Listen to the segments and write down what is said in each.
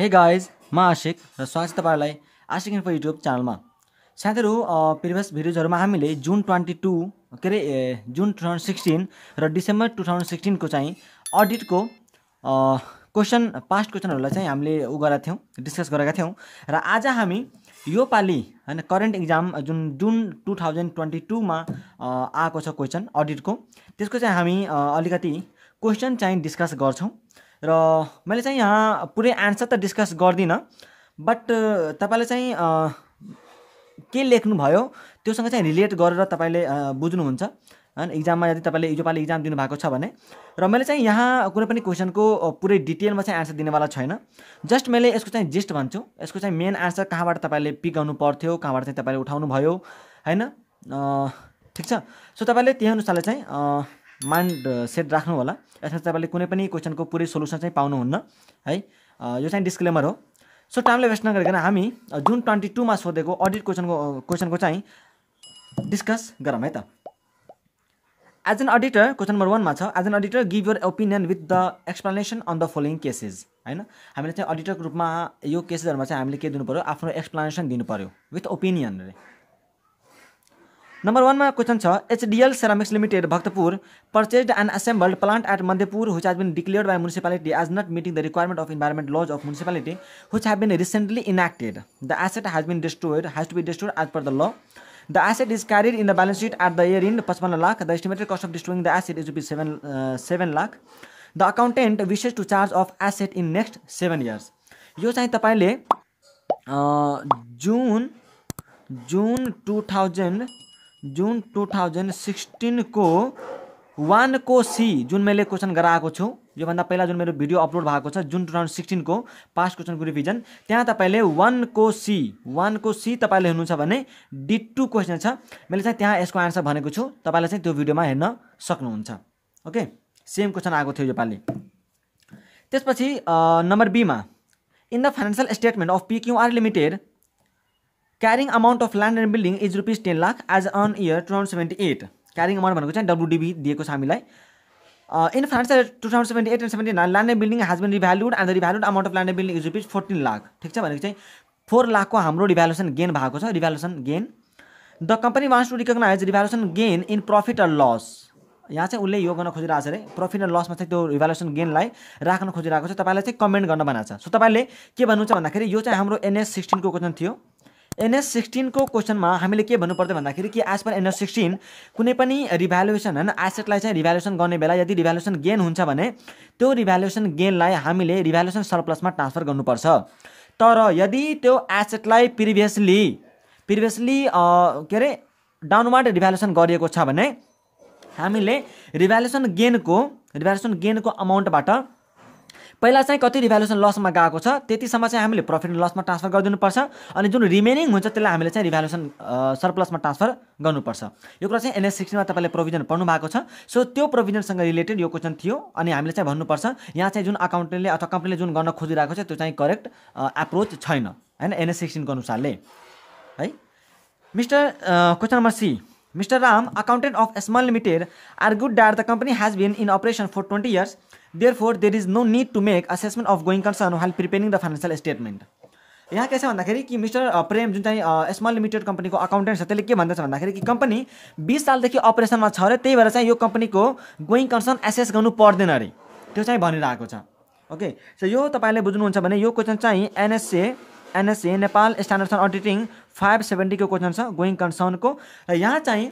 Hey guys म आशिक र स्वागत छ तपाईँलाई आशिक इन्फो युट्युब च्यानलमा साथीहरू प्रिभियस भिडियोजहरूमा हामीले जुन ट्वेन्टी टू के अरे जुन टु थाउजन्ड सिक्सटिन र डिसेम्बर टु थाउजन्ड सिक्सटिनको चाहिँ अडिटको क्वेसन पास्ट क्वेसनहरूलाई चाहिँ हामीले उ गरेका थियौँ डिस्कस गरेका थियौँ र आज हामी यो पालि होइन करेन्ट इक्जाम जुन जुन टु थाउजन्ड ट्वेन्टी टूमा आएको छ क्वेसन अडिटको त्यसको चाहिँ हामी अलिकति क्वेसन चाहिँ डिस्कस गर्छौँ र मैले चाहिँ यहाँ पुरै आन्सर त डिस्कस गर्दिनँ बट तपाईँले चाहिँ के लेख्नुभयो त्योसँग चाहिँ रिलेट गरेर तपाईँले बुझ्नुहुन्छ होइन इक्जाममा यदि तपाईँले योपालि इक्जाम दिनुभएको छ भने र मैले चाहिँ यहाँ कुनै पनि क्वेसनको पुरै डिटेलमा चाहिँ आन्सर दिनेवाला छैन जस्ट मैले यसको चाहिँ जेस्ट भन्छु यसको चाहिँ मेन आन्सर कहाँबाट तपाईँले पिक गर्नु पर्थ्यो कहाँबाट चाहिँ तपाईँले उठाउनु भयो होइन ठिक छ सो तपाईँले त्यही अनुसारले चाहिँ माइन्ड सेट uh, राख्नु होला यसमा तपाईँले कुनै पनि क्वेसनको पुरै सोल्युसन चाहिँ पाउनुहुन्न है uh, यो चाहिँ डिस्क्लेमर हो सो टाइमले वेस्ट नगरिकन हामी uh, जुन ट्वेन्टी टूमा सोधेको अडिट क्वेसनको क्वेसनको चाहिँ डिस्कस गरौँ है त as an auditor question number वानमा छ as an auditor give your opinion with the explanation on the following cases होइन हामीले चाहिँ अडिटरको रूपमा यो केसेसहरूमा चाहिँ हामीले के दिनु पऱ्यो आफ्नो एक्सप्लेनेसन दिनु पऱ्यो विथ ओपिनियन अरे नम्बर वानमा क्वेसन छ HDL ceramics limited Bhaktapur purchase and assembled plant at Madhyapur which has been declared by municipality as not meeting the requirement of environment laws of municipality which have been recently enacted the asset has been destroyed has to be destroyed as per the law the asset is carried in the balance sheet at the year in पचपन्न lakh the estimated cost of destroying the asset is be seven seven lakh the accountant wishes to charge of asset in next seven years यो चाहिँ तपाईँले जुन June two thousand June two thousand सिक्सटिनको one को C जुन मैले question गराएको छु योभन्दा पहिला जुन मेरो भिडियो अपलोड भएको छ जुन टु थाउजन्ड सिक्सटिनको पास्ट क्वेसनको रिभिजन त्यहाँ तपाईँले वानको सी वानको सी तपाईँले हुनुहुन्छ भने डी टु क्वेसन छ मैले चाहिँ त्यहाँ यसको आन्सर भनेको छु तपाईँले चाहिँ त्यो भिडियोमा हेर्न सक्नुहुन्छ ओके सेम क्वेसन आएको थियो योपालि त्यसपछि नम्बर बीमा in the financial statement of PQR limited carrying amount of land and building is rupees ten lakh as on year two thousand seventy eight carrying amount भनेको चाहिँ डब्लुडिबी दिएको छ हामीलाई in France two thousand seventy eight and seventy nine land and building has been revalued and the amount of land and building is rupees fourteen lakh ठिक छ भनेको चाहिँ four लाखको हाम्रो रिभ्यालुसन गेन भएको छ revaluation gain the company wants to recognize revaluation gain in profit or loss यहाँ चाहिँ उसले यो गर्न खोजिरहेको छ अरे प्रफिट एन्ड लसमा चाहिँ त्यो रिभ्यालुसन गेनलाई राख्न खोजिरहेको छ तपाईँलाई चाहिँ कमेन्ट गर्न बनाएको छ सो तपाईँले के भन्नुहुन्छ भन्दाखेरि यो चाहिँ हाम्रो एनएस सिक्सटिनको क्वेसन थियो एनएस सिक्सटिनको क्वेसनमा हामीले के भन्नु पर्थ्यो भन्दाखेरि कि एज पर एनएस सिक्सटिन कुनै पनि रिभ्यालुएसन होइन एसेटलाई चाहिँ रिभ्यालुएसन गर्ने बेला यदि रिभ्यालुएसन गेन हुन्छ भने त्यो रिभ्यालुएसन गेनलाई हामीले रिभ्यालुएसन सरप्लसमा ट्रान्सफर गर्नुपर्छ तर यदि त्यो एसेटलाई प्रिभियसली प्रिभियसली के अरे डाउनवर्ड रिभ्यालुएसन गरिएको छ भने हामीले रिभ्यालुएसन गेनको रिभ्यालुएसन गेनको अमाउन्टबाट पहिला चाहिँ कति रिभ्यालुएसन लसमा गएको छ त्यतिसम्म चाहिँ हामीले प्रफिट लसमा ट्रान्सफर गरिदिनुपर्छ अनि जुन रिमेनिङ हुन्छ त्यसलाई हामीले चाहिँ रिभ्यालुएसन सरप्लसमा ट्रान्सफर गर्नुपर्छ यो कुरा चाहिँ एनएस सिक्सटिनमा तपाईँले प्रोभिजन पढ्नु भएको छ सो त्यो प्रोभिजनसँग रिलेटेड यो क्वेसन थियो अनि हामीले चाहिँ भन्नुपर्छ यहाँ चाहिँ जुन अकाउन्टेन्टले अथवा कम्पनीले जुन गर्न खोजिरहेको छ त्यो चाहिँ करेक्ट एप्रोच छैन होइन एनएस सिक्सटिनको अनुसारले है mister question number C mister Ram accountant of small limited argued that the company has been in operation for twenty years therefore there is no need to make assessment of going concern while preparing the financial statement यहाँ के छ भन्दाखेरि कि mister प्रेम जुन चाहिँ small limited कम्पनीको accountant छ त्यसले के भन्दैछ भन्दाखेरि कि कम्पनी बिस सालदेखि अपरेसनमा छ अरे त्यही भएर चाहिँ यो कम्पनीको गोइङ कन्सर्न एसेस गर्नु पर्दैन अरे त्यो चाहिँ भनिरहेको छ ओके सो यो तपाईँले बुझ्नुहुन्छ भने यो क्वेसन चाहिँ NSA NSA Nepal standard auditing five सेभेन्टीको क्वेसन छ गोइङ कन्सर्नको र यहाँ चाहिँ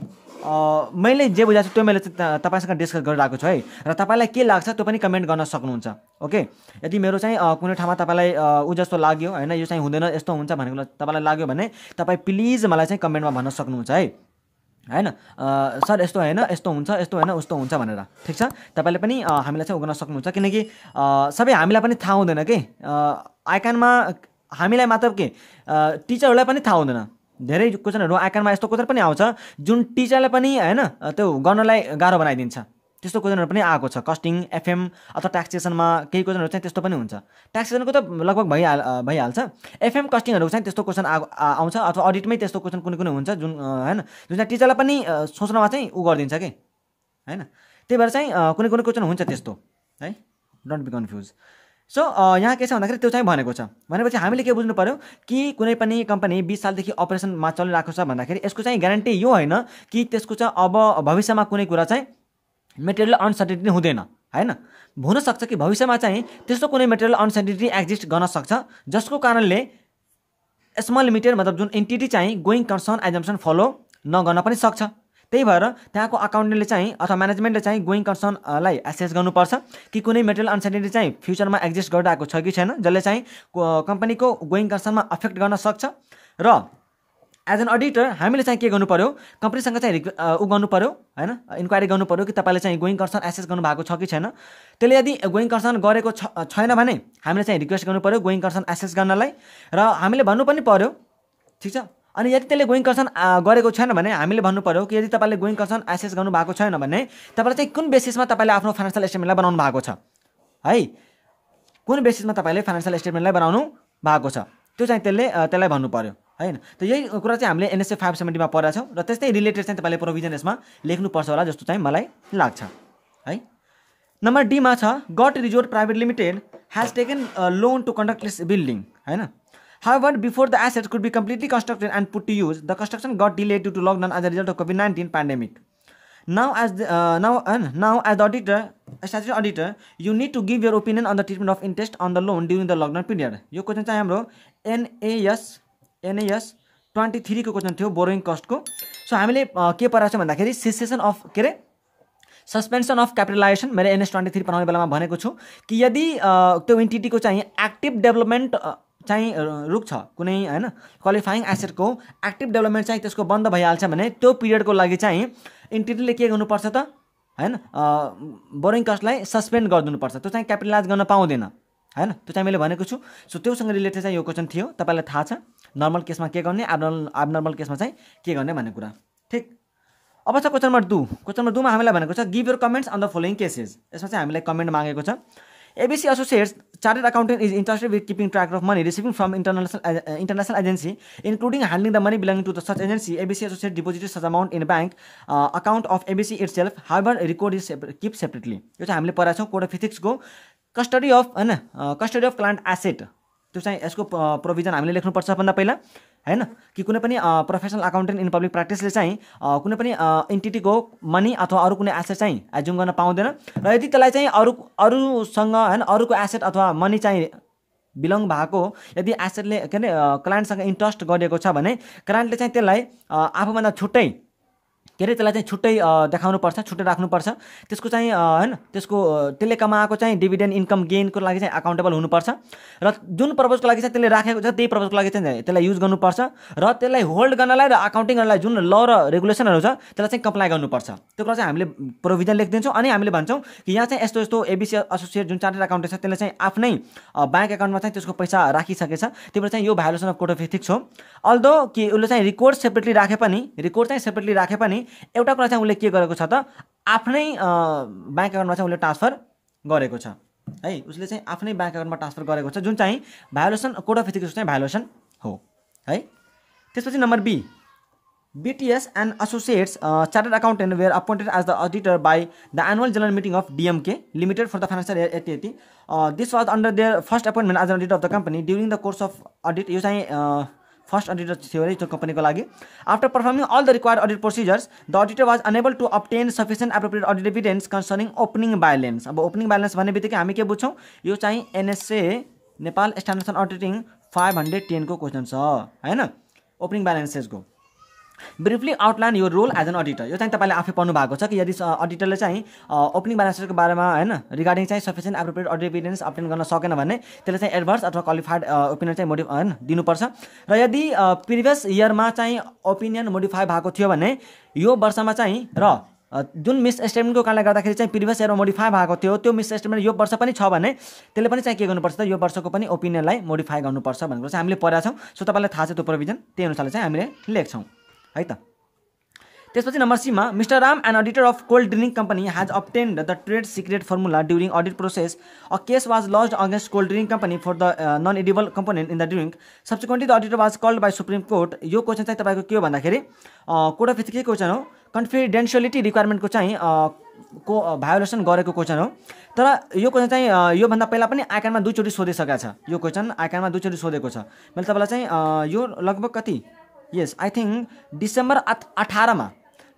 मैले जे बुझाएको छु त्यो मैले तपाईँसँग डिस्कस गरिरहेको छु है र तपाईँलाई के लाग्छ त्यो पनि कमेन्ट गर्न सक्नुहुन्छ ओके यदि मेरो चाहिँ कुनै ठाउँमा तपाईँलाई ऊ जस्तो लाग्यो होइन यो चाहिँ हुँदैन यस्तो हुन्छ भनेको तपाईँलाई लाग्यो भने तपाईँ प्लिज मलाई चाहिँ कमेन्टमा भन्न सक्नुहुन्छ है होइन सर यस्तो होइन यस्तो हुन्छ यस्तो होइन उस्तो हुन्छ भनेर ठिक छ तपाईँले पनि हामीलाई चाहिँ गर्न सक्नुहुन्छ किनकि सबै हामीलाई पनि थाहा हुँदैन कि आइकानमा हामीलाई मात्र के टिचरहरूलाई पनि थाहा हुँदैन धेरै क्वेसनहरू आइकनमा यस्तो क्वेसन पनि आउँछ जुन टिचरलाई पनि होइन त्यो गर्नलाई गाह्रो बनाइदिन्छ त्यस्तो क्वेसनहरू पनि आएको छ कस्टिङ एफएम अथवा ट्याक्सेसनमा केही क्वेसनहरू चाहिँ त्यस्तो पनि हुन्छ ट्याक्सेसनको त लगभग भइहाल भइहाल्छ एफएम कस्टिङहरूको चाहिँ त्यस्तो क्वेसन आ आउँछ अथवा अडिटमै त्यस्तो क्वेसन कुनै कुनै हुन्छ जुन होइन जुन चाहिँ टिचरलाई पनि सोच्नमा चाहिँ ऊ गरिदिन्छ कि होइन त्यही भएर चाहिँ कुनै कुनै क्वेसन हुन्छ त्यस्तो है don't be confuse so so, uh, यहाँ के छ भन्दाखेरि त्यो चाहिँ भनेको छ भनेपछि हामीले के बुझ्नु पऱ्यो कि कुनै पनि कम्पनी बिस सालदेखि अपरेसनमा चलिरहेको छ भन्दाखेरि यसको चाहिँ ग्यारेन्टी यो होइन कि त्यसको चाहिँ अब भविष्यमा कुनै कुरा चाहिँ मेटेरियल अनसर्टेनिटी हुँदैन होइन हुनसक्छ कि भविष्यमा चाहिँ त्यस्तो कुनै मेटेरियल अनसर्टेनिटी एक्जिस्ट गर्न सक्छ जसको कारणले स्मल लिमिटेड मतलब जुन एन्टिटी चाहिँ गोइङ कन्सर्न एजम्सन फलो नगर्न पनि सक्छ त्यही भएर त्यहाँको अकाउन्टेन्टले चाहिँ अथवा म्यानेजमेन्टले चाहिँ गोइङ कन्सर्नलाई एसेस गर्नुपर्छ कि कुनै मेटेरियल अनसर्टेन्टी चाहिँ फ्युचरमा एक्जिस्ट गरिरहेको छ कि छैन जसले चाहिँ कम्पनीको गोइङ कन्सर्नमा अफेक्ट गर्न सक्छ र एज एन अडिटर हामीले चाहिँ के गर्नु पऱ्यो कम्पनीसँग चाहिँ ऊ गर्नु पऱ्यो होइन इन्क्वायरी गर्नु पऱ्यो कि तपाईँले चाहिँ गोइङ कर्सन एसेस गर्नुभएको छ कि छैन त्यसले यदि गोइङ कर्सन गरेको छैन भने हामीले चाहिँ रिक्वेस्ट गर्नु पऱ्यो गोइङ कर्सन एसेस गर्नलाई र हामीले भन्नु पनि पऱ्यो ठिक छ अनि यदि त्यसले गोइङ कन्सर्न गरेको छैन भने हामीले भन्नु पऱ्यो कि यदि तपाईँले गोइङ कन्सर्न एसेस गर्नुभएको छैन भने तपाईँले चाहिँ कुन बेसिसमा तपाईँले आफ्नो फाइनेन्सियल स्टेटमेन्टलाई बनाउनु भएको छ है कुन बेसिसमा तपाईँले फाइनेन्सियल स्टेटमेन्टलाई बनाउनु भएको छ त्यो चाहिँ त्यसले त्यसलाई भन्नु पऱ्यो होइन त यही कुरा चाहिँ हामीले एनएसए फाइभ सेभेन्टीमा पढाएको छौँ र त्यस्तै रिलेटेड चाहिँ तपाईँले प्रोभिजन यसमा लेख्नुपर्छ होला जस्तो चाहिँ मलाई लाग्छ है नम्बर डीमा छ got resort private limited has taken loan to conduct lease building होइन However, before the assets could be completely constructed and put to use, the construction got delayed due to lockdown as a result of COVID-19 pandemic. Now, as the, uh, now uh, now as the auditor, as statutory auditor, you need to give your opinion on the treatment of interest on the loan during the lockdown period. यो question चाहिँ NAS, NAS, 23 twenty थ्रीको question थियो borrowing कस्टको so हामीले के पराएको छ भन्दाखेरि सेसेसन अफ के अरे सस्पेन्सन अफ क्यापिटलाइजेसन मैले एनएस ट्वेन्टी थ्री बनाउने बेलामा भनेको छु कि यदि त्यो इन्टिटीको चाहिँ active development, चाहिँ छ कुनै होइन क्वालिफाइङ एसेटको एक्टिभ डेभलपमेन्ट चाहिँ त्यसको बन्द भइहाल्छ भने त्यो पिरियडको लागि चाहिँ इन्टिटीले के गर्नुपर्छ त होइन बोरिङ कस्टलाई सस्पेन्ड गरिदिनुपर्छ त्यो चाहिँ क्यापिटलाइज गर्न पाउँदैन होइन त्यो चाहिँ मैले भनेको छु सो त्योसँग रिलेटेड चाहिँ यो क्वेसन थियो तपाईँलाई थाहा छ नर्मल केसमा के गर्ने एबनर्मल एबनर्मल केसमा चाहिँ के गर्ने भन्ने कुरा ठिक अब छ question number two question number टूमा हामीलाई भनेको छ give your comments on the following cases यसमा चाहिँ हामीलाई कमेन्ट मागेको छ ABC associates chartered accountant is interested with keeping track of money receiving from international international agency including handing the money belong to the such agency associate deposit such amount in bank account of ABC itself however record is keep separately यो चाहिँ हामीले पढाएको छौँ of फिजिक्सको custody of होइन custody of client asset त्यो चाहिँ यसको प्रोभिजन हामीले लेख्नुपर्छ सबभन्दा पहिला होइन कि कुनै पनि प्रोफेसनल अकाउन्टेन्ट इन पब्लिक प्र्याक्टिसले चाहिँ कुनै पनि इन्टिटीको मनी अथवा अरू कुनै एसेट चाहिँ एज्युम गर्न पाउँदैन र यदि त्यसलाई चाहिँ अरू अरूसँग होइन अरूको एसेट अथवा मनी चाहिँ बिलङ भएको यदि एसेटले के अरे क्लाइन्टसँग इन्ट्रस्ट गरेको छ भने क्लाइन्टले चाहिँ त्यसलाई आफूभन्दा छुट्टै के अरे त्यसलाई चाहिँ छुट्टै देखाउनुपर्छ छुट्टै राख्नुपर्छ त्यसको चाहिँ होइन त्यसको त्यसले कमाएको चाहिँ डिभिडेन्ड इन्कम गेनको लागि चाहिँ एकाउन्टेबल हुनुपर्छ र जुन पर्पजको लागि चाहिँ त्यसले राखेको छ त्यही पर्पजको लागि चाहिँ त्यसलाई युज गर्नुपर्छ र त्यसलाई होल्ड गर्नलाई र एकाउन्टिङ गर्नलाई जुन ल र रेगुलेसनहरू छ त्यसलाई चाहिँ कम्प्लाई गर्नुपर्छ त्यो कुरा चाहिँ हामीले प्रोभिजन लेखिदिन्छौँ अनि हामीले भन्छौँ कि यहाँ चाहिँ यस्तो यस्तो एबिसी एसोसिएट जुन चार्टेड एकाउन्टेन्ट छ त्यसले चाहिँ आफ्नै ब्याङ्क एकाउन्टमा चाहिँ त्यसको पैसा राखिसकेछ त्यही भएर चाहिँ यो violation of code of ethics हो अल्दो कि उसले चाहिँ रिकोर्ड सेपरेटली राखे पनि रिकोर्ड चाहिँ सेपरेटली राखे पनि एउटा कुरा चाहिँ उसले के गरेको छ त आफ्नै ब्याङ्क एकाउन्टमा चाहिँ उसले ट्रान्सफर गरेको छ है उसले चाहिँ आफ्नै ब्याङ्क एकाउन्टमा ट्रान्सफर गरेको छ जुन चाहिँ भायोलेसन कोड अफ इथिक्स चाहिँ भायोलेसन हो है त्यसपछि number B BTS and associates chartered accountant were appointed as the auditor by the annual general meeting of DMK limited for the financial year eighty eighty this was under their first appointment as audit of the company during the course of audit यो चाहिँ first auditor थियो अरे त्यो कम्पनीको लागि after performing all the required audit procedures the auditor was unable to obtain sufficient appropriate audit evidence concerning opening balance अब opening balance भन्ने बित्तिकै हामी के बुझ्छौँ यो चाहिँ NSA Nepal standards on auditing five hundred टेनको क्वेसन छ होइन ओपनिङ ब्यालेन्सेसको ब्रिफली आउटलाइन यो रोल एज एन अडिटर यो चाहिँ तपाईँले आफै पढ्नु भएको छ कि यदि अडिटरले चाहिँ ओपनिङ ब्यालेन्सको बारेमा होइन रिगार्डिङ चाहिँ sufficient appropriate audit evidence obtain गर्न सकेन भने त्यसले चाहिँ एडभर्स अथवा क्वालिफाइड ओपिनियन चाहिँ मोडि होइन दिनुपर्छ र यदि प्रिभियस इयरमा चाहिँ ओपिनियन मोडिफाई भएको थियो भने यो वर्षमा चाहिँ र जुन मिस एस्टिमेन्टको कारणले गर्दाखेरि चाहिँ प्रिभियस इयरमा मोडिफाई भएको थियो त्यो मिस एस्टेमेन्ट यो वर्ष पनि छ भने त्यसले पनि चाहिँ के गर्नुपर्छ त यो वर्षको पनि ओपिनियनलाई मोडिफाई गर्नुपर्छ भनेर चाहिँ हामीले पढाएको छौँ सो तपाईँलाई थाहा छ त्यो प्रोभिजन त्यही अनुसारले चाहिँ हामीले लेख्छौँ है त त्यसपछि नम्बर सीमा mister Ram and auditor of cold drink company has obtained the trade secret formula during audit process a case was lodged against cold drink company for the non edible component in the drink subsequently the auditor was called by supreme court यो question चाहिँ तपाईँको के हो भन्दाखेरि code of के question हो confidentiality रिक्वायरमेन्टको चाहिँ को भायोलेसन गरेको क्वेसन हो तर यो क्वेसन चाहिँ योभन्दा पहिला पनि आकारमा दुईचोटि सोधिसकेको छ यो क्वेसन आकारमा दुईचोटि सोधेको छ मैले तपाईँलाई चाहिँ यो लगभग कति यस आई थिङ्क डिसेम्बर अठारमा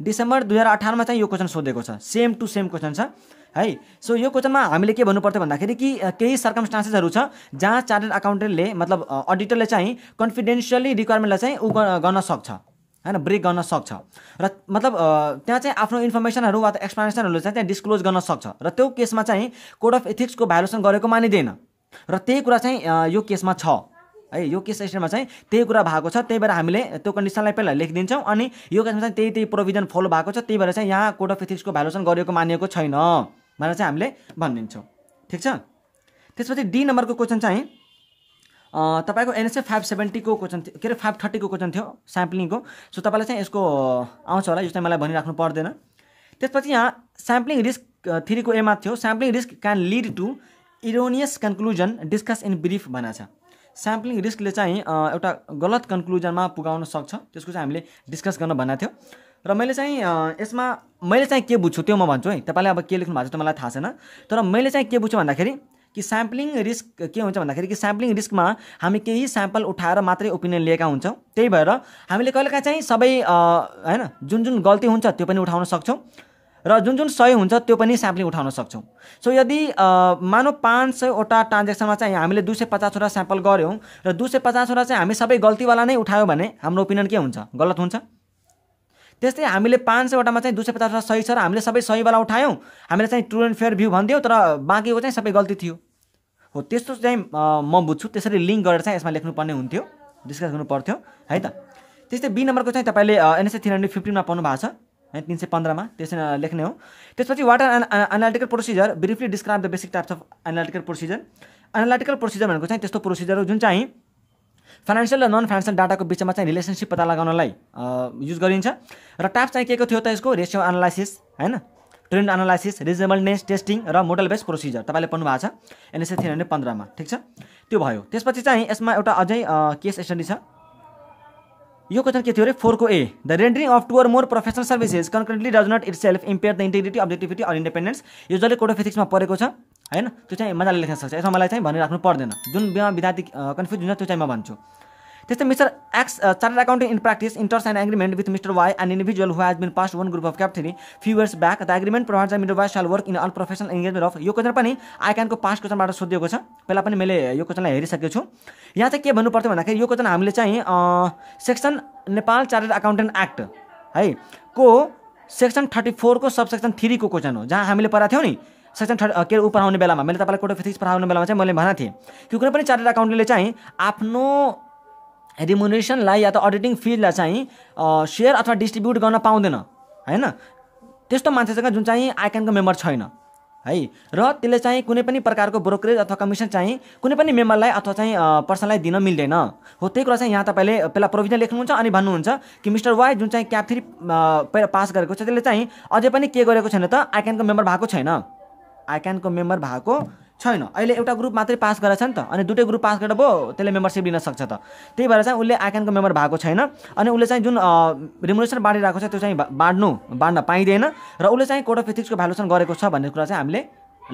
डिसेम्बर दुई हजार अठारमा चाहिँ यो क्वेसन सोधेको छ सेम टु सेम क्वेसन छ है सो यो क्वेसनमा हामीले के भन्नुपर्थ्यो भन्दाखेरि कि केही सर्कमस्टान्सेसहरू छ जहाँ चार्टेड एकाउन्टेन्टले मतलब अडिटरले चाहिँ कन्फिडेन्सियली रिक्वायरमेन्टलाई चाहिँ ऊ गर्न सक्छ होइन ब्रेक गर्न सक्छ र मतलब त्यहाँ चाहिँ आफ्नो इन्फर्मेसनहरू वा त एक्सप्लेनेसनहरू चाहिँ त्यहाँ डिस्क्लोज गर्न सक्छ र त्यो केसमा चाहिँ कोड अफ एथिक्सको भायोलेसन गरेको मानिँदैन र त्यही कुरा चाहिँ यो केसमा छ है यो केस स्टेटमा चाहिँ त्यही कुरा भएको छ त्यही भएर हामीले त्यो कन्डिसनलाई पहिला लेखिदिन्छौँ अनि यो केसमा चाहिँ त्यही त्यही प्रोभिजन फलो भएको छ त्यही भएर चाहिँ यहाँ कोड अफ एथिक्सको भ्यालुसन गरेको मानिएको छैन भनेर चाहिँ हामीले भनिदिन्छौँ ठिक छ त्यसपछि डी नम्बरको क्वेसन चाहिँ तपाईँको एनएसए फाइभ सेभेन्टीको क्वेसन थियो के अरे फाइभ थर्टीको क्वेसन थियो स्याम्पलिङको सो तपाईँलाई चाहिँ यसको आउँछ होला यो चाहिँ मलाई भनिराख्नु पर्दैन त्यसपछि यहाँ स्याम्पलिङ रिस्क थ्रीको एमा थियो sampling risk can lead to erroneous conclusion discuss in brief भनेर छ स्याम्पलिङ रिस्कले चाहिँ एउटा गलत कन्क्लुजनमा पुगाउन सक्छ त्यसको चाहिँ हामीले डिस्कस गर्न भनेको थियो र मैले चाहिँ यसमा मैले चाहिँ के बुझ्छु त्यो म भन्छु है तपाईँले अब के लेख्नु भएको छ त मलाई थाहा छैन तर मैले चाहिँ के बुझ्छु भन्दाखेरि कि स्याम्पलिङ रिस्क के हुन्छ भन्दाखेरि कि स्याम्पलिङ रिस्कमा हामी केही स्याम्पल उठाएर मात्रै ओपिनियन लिएका हुन्छौँ त्यही भएर हामीले कहिलेकाहीँ चाहिँ सबै होइन जुन जुन गल्ती हुन्छ त्यो पनि उठाउन सक्छौँ र जुन जुन सही हुन्छ त्यो पनि स्याम्पलिङ उठाउन सक्छौँ सो यदि मानव पाँच सयवटा ट्रान्जेक्सनमा चाहिँ हामीले दुई सय पचासवटा स्याम्पल गऱ्यौँ र दुई सय पचासवटा चाहिँ हामी सबै गल्तीवाला नै उठायौँ भने हाम्रो ओपिनियन के हुन्छ गलत हुन्छ त्यस्तै हामीले पाँच सयवटामा चाहिँ दुई सय पचासवटा सही छ र हामीले सबै सहीवाला उठायौँ हामीले चाहिँ ट्रु एन्ड फेयर भ्यू भनिदियो तर बाँकीको चाहिँ सबै गल्ती थियो हो त्यस्तो चाहिँ म बुझ्छु त्यसरी लिङ्क गरेर चाहिँ यसमा लेख्नुपर्ने हुन्थ्यो डिस्कस गर्नु पर्थ्यो है त त्यस्तै बी नम्बरको चाहिँ तपाईँले एनएसए थ्री हन्ड्रेड फिफ्टिनमा पाउनु भएको छ है तिन सय पन्ध्रमा त्यसरी लेख्ने हो त्यसपछि what are analytical procedure briefly describe the basic types of analytical procedure analytical procedure भनेको चाहिँ त्यस्तो प्रोसिजर हो जुन चाहिँ फाइनेन्सियल र नन फाइनेन्सियल डाटाको बिचमा चाहिँ रिलेसनसिप पत्ता लगाउनलाई युज गरिन्छ र टाइप चाहिँ के को थियो त यसको रेसियो एनालाइसिस होइन ट्रेन्ड एनालाइसिस रिजनेबलनेस टेस्टिङ र मोडल बेस्ड प्रोसिजर तपाईँले पढ्नु भएको छ एनएसए थ्री हन्ड्रेड पन्ध्रमा ठिक छ त्यो भयो त्यसपछि चाहिँ यसमा एउटा अझै केस स्टडी छ यो क्वेसन के थियो अरे फोरको A the rendering of two or more professional services concurrently does not itself impair the integrity objectivity or independence यो जसले कोड अफ फिजिक्समा परेको छ होइन त्यो चाहिँ मजाले लेख्न सक्छ यसमा मलाई चाहिँ भनिराख्नु पर्दैन जुन विद्यार्थी कन्फ्युज हुन्छ त्यो चाहिँ म भन्छु त्यस्तै mister X chartered accounting in practice enters and agreement with mister Y and individual who has been pass one group of क्याप्टेनी few years back the agreement provide mister Y shall work in all professional engagement of यो question पनि आइकानको pass क्वेसनबाट सोधिएको छ पहिला पनि मैले यो क्वेसनलाई हेरिसकेको छु यहाँ चाहिँ के भन्नु पर्थ्यो भन्दाखेरि यो क्वेसन हामीले चाहिँ section Nepal chartered accountant act है को सेक्सन थर्टी फोरको सब सेक्सन थ्रीको क्वेसन हो जहाँ हामीले पढाएको थियौँ नि सेक्सन थर्टी के ऊ पढाउने बेलामा मैले तपाईँलाई कोड अफ फिजिक्स पढाउने बेलामा चाहिँ मैले भनेको थिएँ कि कुनै पनि चार्टर्ड एकाउन्टेन्टले चाहिँ आफ्नो रिमुनेसनलाई या त अडिटिङ फिजलाई चाहिँ सेयर अथवा डिस्ट्रिब्युट गर्न पाउँदैन होइन त्यस्तो मान्छेसँग जुन चाहिँ आइकनको मेम्बर छैन है र त्यसले चाहिँ कुनै पनि प्रकारको ब्रोकरेज अथवा कमिसन चाहिँ कुनै पनि मेम्बरलाई अथवा चाहिँ पर्सनलाई दिन मिल्दैन हो त्यही कुरा चाहिँ यहाँ तपाईँले पहिला प्रोभिजन लेख्नुहुन्छ अनि भन्नुहुन्छ कि मिस्टर वाइ जुन चाहिँ क्याप थ्री पहिला पास गरेको छ त्यसले चाहिँ अझै पनि के गरेको छैन त आइकनको मेम्बर भएको छैन आइकनको मेम्बर भएको छैन अहिले एउटा ग्रुप मात्रै पास गरेको छ नि त अनि दुइटै ग्रुप पास गरेर भयो त्यसले मेम्बरसिप लिन सक्छ त त्यही भएर चाहिँ उसले आइकनको मेम्बर भएको छैन अनि उसले चाहिँ जुन रिमुनेसन बाँडिरहेको छ त्यो चाहिँ बाँड्नु बाँड्न पाइँदैन र उसले चाहिँ कोड अफ एथिक्सको भ्यालुसन गरेको छ भन्ने कुरा चाहिँ हामीले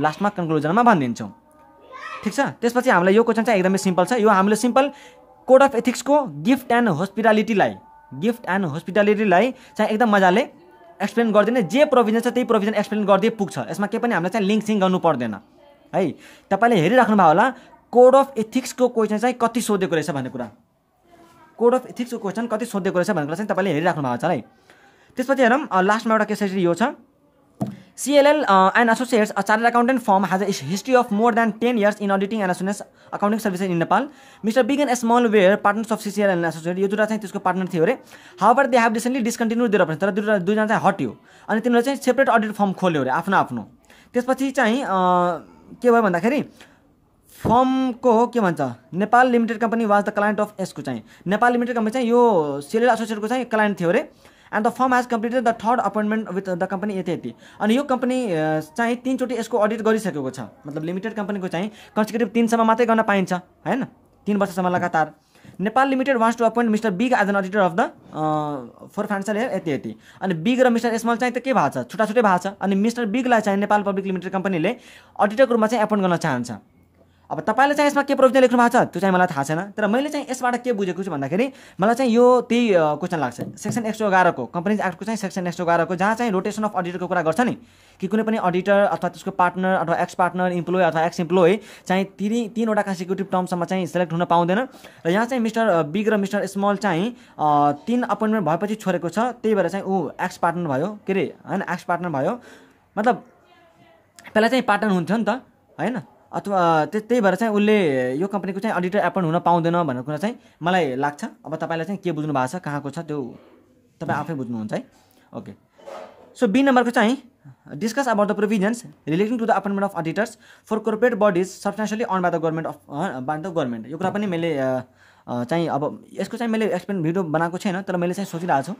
लास्टमा कन्क्लुजनमा भनिदिन्छौँ ठिक छ त्यसपछि हामीलाई यो क्वेसन चाहिँ एकदमै सिम्पल छ यो हामीले सिम्पल कोड अफ एथिक्सको गिफ्ट एन्ड होस्पिटालिटीलाई गिफ्ट एन्ड होस्पिटालिटीलाई चाहिँ एकदम मजाले एक्सप्लेन गरिदिने जे प्रोभिजन छ त्यही प्रोभिजन एक्सप्लेन गरिदिए पुग्छ यसमा केही पनि हामीलाई चाहिँ लिङ्क सिङ्क गर्नु पर्दैन है तपाईँले हेरिराख्नु भयो होला कोड अफ एथिक्सको क्वेसन चाहिँ कति सोधेको रहेछ भन्ने कुरा कोड अफ एथिक्सको क्वेसन कति सोधेको रहेछ भन्ने कुरा चाहिँ तपाईँले हेरिराख्नु भएको छ है त्यसपछि हेरौँ लास्टमा एउटा केसरी यो छ CLL and associates a chartered accountant firm has a history of more than ten years in auditing and assurance accounting services in Nepal mister big and small were partners of CCL and associate यो दुईवटा चाहिँ त्यसको partner थियो अरे हावर they have recently discontinue दिएर तर दुईवटा दुईजना चाहिँ हट्यो अनि तिनीहरू चाहिँ सेपरेट अडिट फर्म खोल्यो अरे आफ्नो आफ्नो त्यसपछि चाहिँ के भयो भन्दाखेरि फर्मको हो के भन्छ Nepal limited company was the client of यसको चाहिँ नेपाल लिमिटेड कम्पनी चाहिँ यो सेलर एसोसिएटको चाहिँ क्लाइन्ट थियो अरे and the firm has completed the third appointment with the company यति यति अनि यो कम्पनी चाहिँ तिनचोटि यसको अडिट गरिसकेको छ मतलब लिमिटेड कम्पनीको चाहिँ कन्सिक्युटिभ तिनसम्म मात्रै गर्न पाइन्छ होइन तिन वर्षसम्म लगातार Nepal limited wants to appoint mister big as an auditor of the for financial year यति यति अनि बिग र मिस्टर स्मल चाहिँ त के भएको छ छुट्टा छुट्टै भएको छ अनि मिस्टर बिगलाई चाहिँ नेपाल पब्लिक लिमिटेड कम्पनीले अडिटरको रूपमा चाहिँ एपोइन्ट गर्न चाहन्छ अब तपाईँले चाहिँ यसमा के प्रोभिजन लेख्नु भएको छ त्यो चाहिँ मलाई थाहा छैन तर मैले चाहिँ यसबाट के बुझेको छु भन्दाखेरि मलाई चाहिँ यो त्यही क्वेसन लाग्छ सेक्सन एक सौ एघारको कम्पनीज एक्टको चाहिँ सेक्सन एक सौ एघारको जहाँ चाहिँ रोटेसन अफ अडिटरको कुरा गर्छ नि कि कुनै पनि अडिटर अथवा त्यसको पार्टनर अथवा एक्स पार्टनर इम्प्लोइ अथवा एक्स इम्प्लोइ चाहिँ तिनी तिनवटा कन्सिक्युटिभ टर्मसम्म चाहिँ सेलेक्ट हुन पाउँदैन र यहाँ चाहिँ मिस्टर बिग र मिस्टर स्मल चाहिँ तिन अपोइन्टमेन्ट भएपछि छोडेको छ त्यही भएर चाहिँ ऊ एक्स पार्टनर भयो के अरे होइन एक्स पार्टनर भयो मतलब पहिला चाहिँ पार्टनर हुन्थ्यो नि त होइन अथवा त्यही भएर चाहिँ उसले यो कम्पनीको चाहिँ अडिटर एपोइन्ट हुन पाउँदैन भन्ने कुरा चाहिँ मलाई लाग्छ अब तपाईँलाई चाहिँ के बुझ्नु भएको छ कहाँको छ त्यो तपाईँ आफै बुझ्नुहुन्छ है ओके सो बी नम्बरको चाहिँ discuss about the provisions relating to the appointment of auditors for corporate bodies substantially on by the government of by the government यो कुरा पनि मैले चाहिँ अब यसको चाहिँ मैले एक्सप्लेन भिडियो बनाएको छैन तर मैले चाहिँ सोचिरहेको छु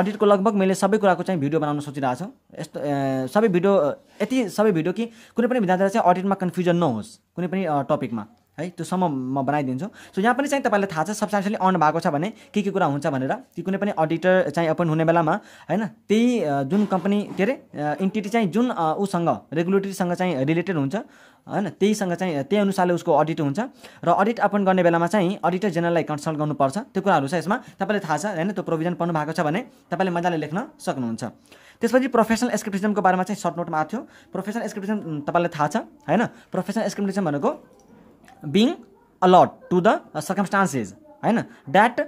अडिटको लगभग मैले सबै कुराको चाहिँ भिडियो बनाउन सोचिरहेको छु यस्तो सबै भिडियो यति सबै भिडियो कि कुनै पनि विद्यार्थीलाई चाहिँ अडिटमा कन्फ्युजन नहोस् कुनै पनि टपिकमा है त्योसम्म म बनाइदिन्छु सो यहाँ पनि चाहिँ तपाईँलाई थाहा छ सब्सक्राइबरले अन भएको छ भने के के कुरा हुन्छ भनेर कि कुनै पनि अडिटर चाहिँ ओपन हुने बेलामा होइन त्यही जुन कम्पनी के अरे इन्टिटी चाहिँ जुन उसँग रेगुलेटरीसँग चाहिँ रिलेटेड हुन्छ होइन त्यहीसँग चाहिँ त्यही अनुसारले उसको अडिट हुन्छ र अडिट अपन गर्ने बेलामा चाहिँ अडिटर जेनरललाई कन्सल्ट गर्नुपर्छ त्यो कुराहरू छ यसमा तपाईँले थाहा छ होइन त्यो प्रोभिजन पढ्नु भएको छ भने तपाईँले मजाले लेख्न सक्नुहुन्छ त्यसपछि प्रोफेसनल एस्क्रिप्टिजमको बारेमा चाहिँ सर्ट नोटमा आएको थियो प्रोफेसनल एस्क्रिप्टिजम तपाईँलाई थाहा छ होइन प्रोफेसनल एस्क्रिप्टिजम भनेको being allowed to the uh, circumstances होइन that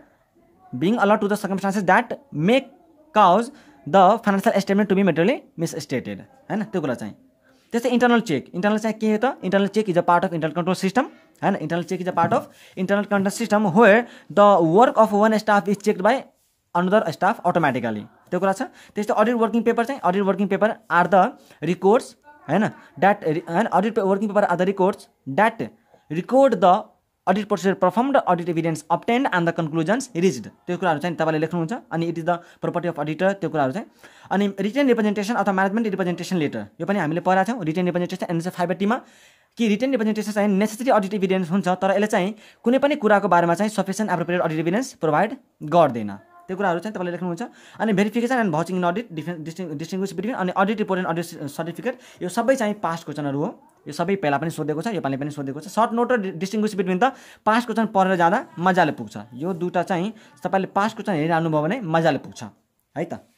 being allowed to the circumstances that may cause the financial statement to be materially misstated होइन त्यो तो कुछ त्यस्तै इन्टरनल चेक इन्टरनल चेक के हो त internal check is a part of internal control system होइन internal check is a part of internal control system where the work of one staff is checked by another staff automatically त्यो कुरा छ त्यस्तै audit working paper चाहिँ audit working paper are the records होइन that होइन audit working paper are the records that record the audit procedure perform the audit evidence obtained and the conclusions reached त्यो कुराहरू चाहिँ तपाईँले लेख्नुहुन्छ अनि it is the property of auditor त्यो कुराहरू चाहिँ अनि रिटर्न रिप्रेजेन्टेसन अथवा म्यानेजमेन्ट रिप्रेजेन्टेसन लेटर यो पनि हामीले पढाएको छौँ रिटर्न रिप्रेजेन्टेसन एन्ड फाइभ टीमा कि रिटर्न रिप्रेजेन्टेसन चाहिँ नेसेसरी अडिट एभिडेन्स हुन्छ तर यसले चाहिँ कुनै पनि कुराको बारेमा चाहिँ sufficient appropriate audit evidence provide गर्दैन त्यो कुराहरू चाहिँ तपाईँले लेख्नुहुन्छ अनि verification and vouching in audit defence डिस्टिङ डिस्टिङ्विस बिट्विन अनि audit report and audit certificate यो सबै चाहिँ पास्ट क्वेसनहरू हो यो सबै पहिला पनि सोधेको छ योपालि पनि सोधेको छ सर्ट नोट र डिस्टिङ्गुस बिट्विन त पास क्वेसन पढेर जाँदा मजाले पुग्छ यो दुइटा चाहिँ तपाईँले पास क्वेसन हेरिरहनु भयो भने मजाले पुग्छ है त